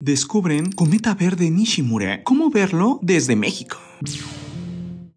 Descubren Cometa Verde Nishimura. ¿Cómo verlo desde México?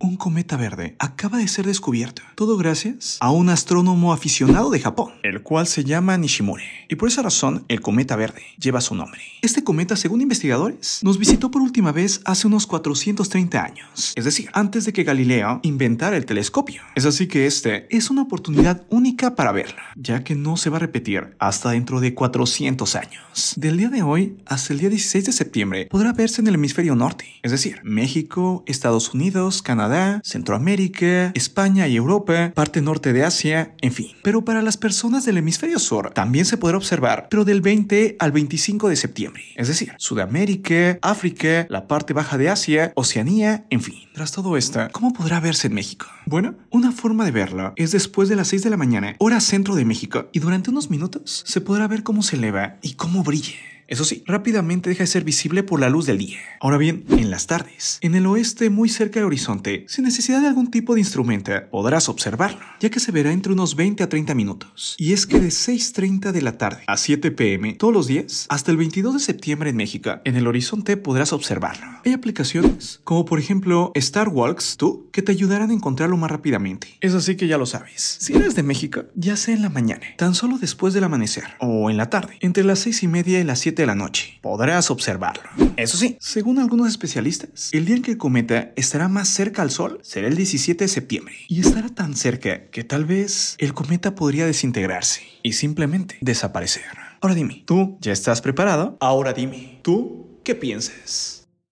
un cometa verde acaba de ser descubierto. Todo gracias a un astrónomo aficionado de Japón, el cual se llama Nishimura. Y por esa razón, el cometa verde lleva su nombre. Este cometa, según investigadores, nos visitó por última vez hace unos 430 años, es decir, antes de que Galileo inventara el telescopio. Es así que este es una oportunidad única para verla, ya que no se va a repetir hasta dentro de 400 años. Del día de hoy hasta el día 16 de septiembre podrá verse en el hemisferio norte, es decir, México, Estados Unidos, Canadá, Centroamérica, España y Europa, parte norte de Asia, en fin. Pero para las personas del hemisferio sur también se podrá observar, pero del 20 al 25 de septiembre, es decir, Sudamérica, África, la parte baja de Asia, Oceanía, en fin. Tras todo esto, ¿cómo podrá verse en México? Bueno, una forma de verlo es después de las 6 de la mañana, hora centro de México, y durante unos minutos se podrá ver cómo se eleva y cómo brilla. Eso sí, rápidamente deja de ser visible por la luz del día. Ahora bien, en las tardes, en el oeste muy cerca del horizonte, sin necesidad de algún tipo de instrumento, podrás observarlo, ya que se verá entre unos 20 a 30 minutos. Y es que de 6.30 de la tarde a 7 pm todos los días, hasta el 22 de septiembre en México, en el horizonte podrás observarlo. Hay aplicaciones, como por ejemplo Star Walks 2, que te ayudarán a encontrarlo más rápidamente. Es así que ya lo sabes. Si eres de México, ya sea en la mañana, tan solo después del amanecer, o en la tarde, entre las 6 y media y las 7 la noche. Podrás observarlo. Eso sí, según algunos especialistas, el día en que el cometa estará más cerca al Sol será el 17 de septiembre y estará tan cerca que tal vez el cometa podría desintegrarse y simplemente desaparecer. Ahora dime, ¿tú ya estás preparado? Ahora dime, ¿tú qué piensas?